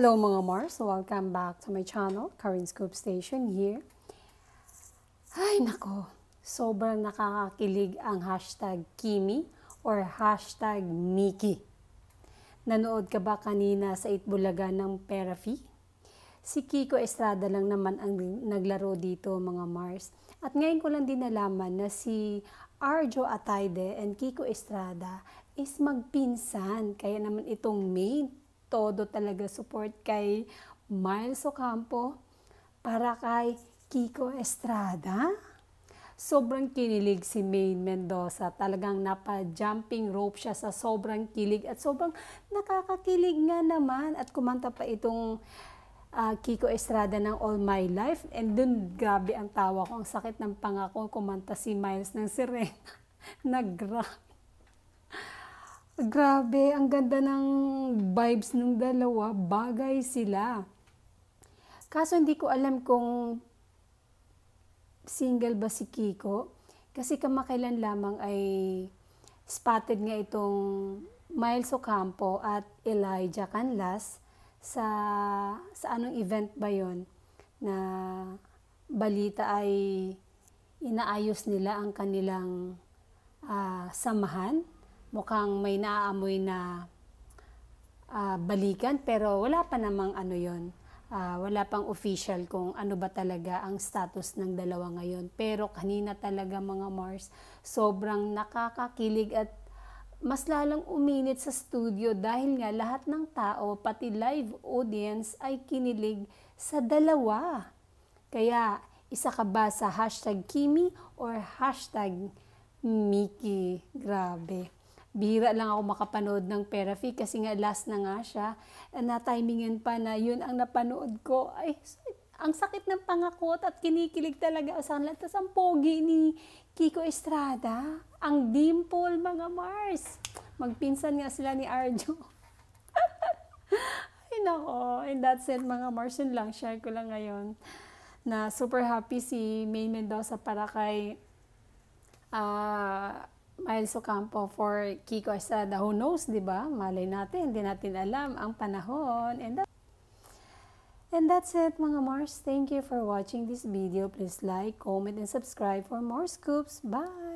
Hello mga Mars! Welcome back to my channel, Karin Scoop Station here. Ay nako, sobrang nakakakilig ang hashtag Kimi or hashtag Miki. Nanood ka ba kanina sa Itbulaga ng Perafi? Si Kiko Estrada lang naman ang naglaro dito mga Mars. At ngayon ko lang din nalaman na si Arjo Ataide and Kiko Estrada is magpinsan. Kaya naman itong main todo talaga support kay Miles Ocampo para kay Kiko Estrada. Sobrang kinilig si Main Mendoza. Talagang napa-jumping rope siya sa sobrang kilig at sobrang nakakakilig nga naman. At kumanta pa itong uh, Kiko Estrada ng All My Life. And dun, grabe ang tawa ko. Ang sakit ng pangako, kumanta si Miles ng sirena. Nag-grabe. Grabe, ang ganda ng vibes ng dalawa. Bagay sila. Kaso hindi ko alam kung single ba si Kiko. Kasi kamakailan lamang ay spotted nga itong Miles Ocampo at Elijah Canlas sa, sa anong event ba yon na balita ay inaayos nila ang kanilang uh, samahan mukhang may naaamoy na uh, balikan pero wala pa namang ano yon uh, ah, wala pang official kung ano ba talaga ang status ng dalawa ngayon pero kanina talaga mga Mars sobrang nakakakilig at mas lalang uminit sa studio dahil nga lahat ng tao pati live audience ay kinilig sa dalawa kaya isa ka ba sa hashtag Kimi or hashtag Mickey? Grabe bira lang ako makapanood ng Perafi kasi nga last na nga siya. Na-timingan pa na yun ang napanood ko. Ay, ang sakit ng pangakot at kinikilig talaga sa kanila. Tapos ang pogi ni Kiko Estrada. Ang dimple, mga Mars. Magpinsan nga sila ni Arjo. Ay, nako. And that's it, mga Mars. Yun lang, share ko lang ngayon. Na super happy si May Mendoza para kay... Uh, Miles Ocampo for Kiko Estrada. Who knows, di ba? Malay natin, hindi natin alam ang panahon. And, that and that's it mga Mars. Thank you for watching this video. Please like, comment, and subscribe for more scoops. Bye!